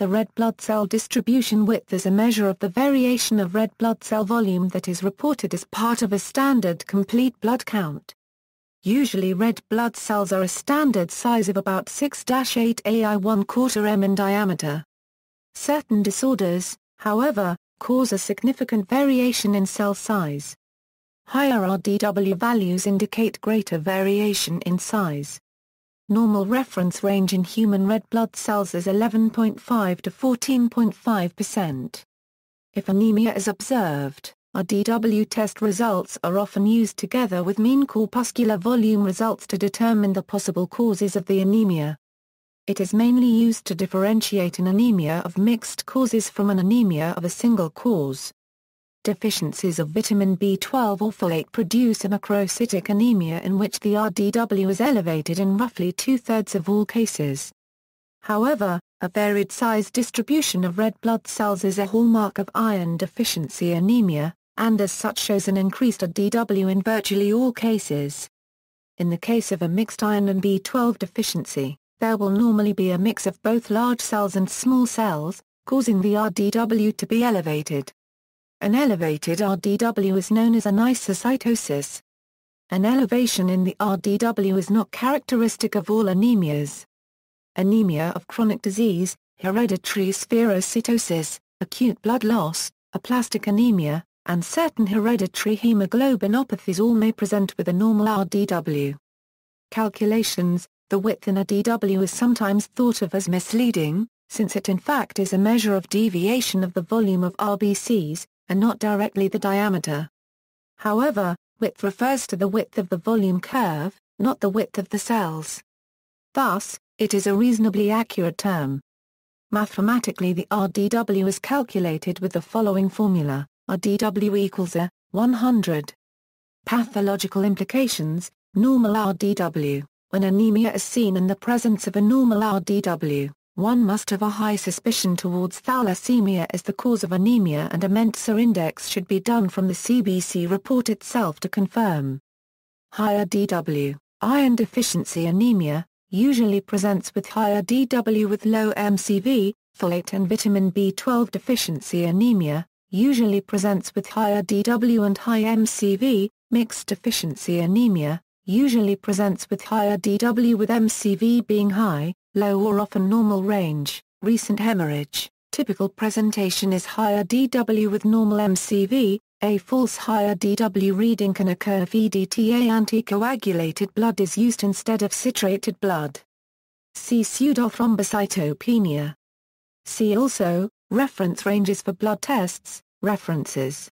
The red blood cell distribution width is a measure of the variation of red blood cell volume that is reported as part of a standard complete blood count. Usually red blood cells are a standard size of about 6-8 AI 1 quarter m in diameter. Certain disorders, however, cause a significant variation in cell size. Higher RDW values indicate greater variation in size. Normal reference range in human red blood cells is 11.5 to 14.5%. If anemia is observed, our DW test results are often used together with mean corpuscular volume results to determine the possible causes of the anemia. It is mainly used to differentiate an anemia of mixed causes from an anemia of a single cause. Deficiencies of vitamin B12 or folate produce a macrocytic anemia in which the RDW is elevated in roughly two-thirds of all cases. However, a varied size distribution of red blood cells is a hallmark of iron deficiency anemia, and as such shows an increased RDW in virtually all cases. In the case of a mixed iron and B12 deficiency, there will normally be a mix of both large cells and small cells, causing the RDW to be elevated. An elevated RDW is known as an isocytosis. An elevation in the RDW is not characteristic of all anemias. Anemia of chronic disease, hereditary spherocytosis, acute blood loss, aplastic anemia, and certain hereditary hemoglobinopathies all may present with a normal RDW. Calculations The width in a DW is sometimes thought of as misleading, since it in fact is a measure of deviation of the volume of RBCs, and not directly the diameter. However, width refers to the width of the volume curve, not the width of the cells. Thus, it is a reasonably accurate term. Mathematically the RDW is calculated with the following formula, RDW equals a, 100. Pathological implications, normal RDW, when anemia is seen in the presence of a normal RDW, one must have a high suspicion towards thalassemia as the cause of anemia and a Mentzer index should be done from the CBC report itself to confirm. Higher DW, iron deficiency anemia, usually presents with higher DW with low MCV, folate and vitamin B12 deficiency anemia, usually presents with higher DW and high MCV, mixed deficiency anemia, usually presents with higher DW with MCV being high, low or often normal range, recent hemorrhage, typical presentation is higher DW with normal MCV, a false higher DW reading can occur if EDTA anticoagulated blood is used instead of citrated blood. See pseudothrombocytopenia. See also, reference ranges for blood tests, references.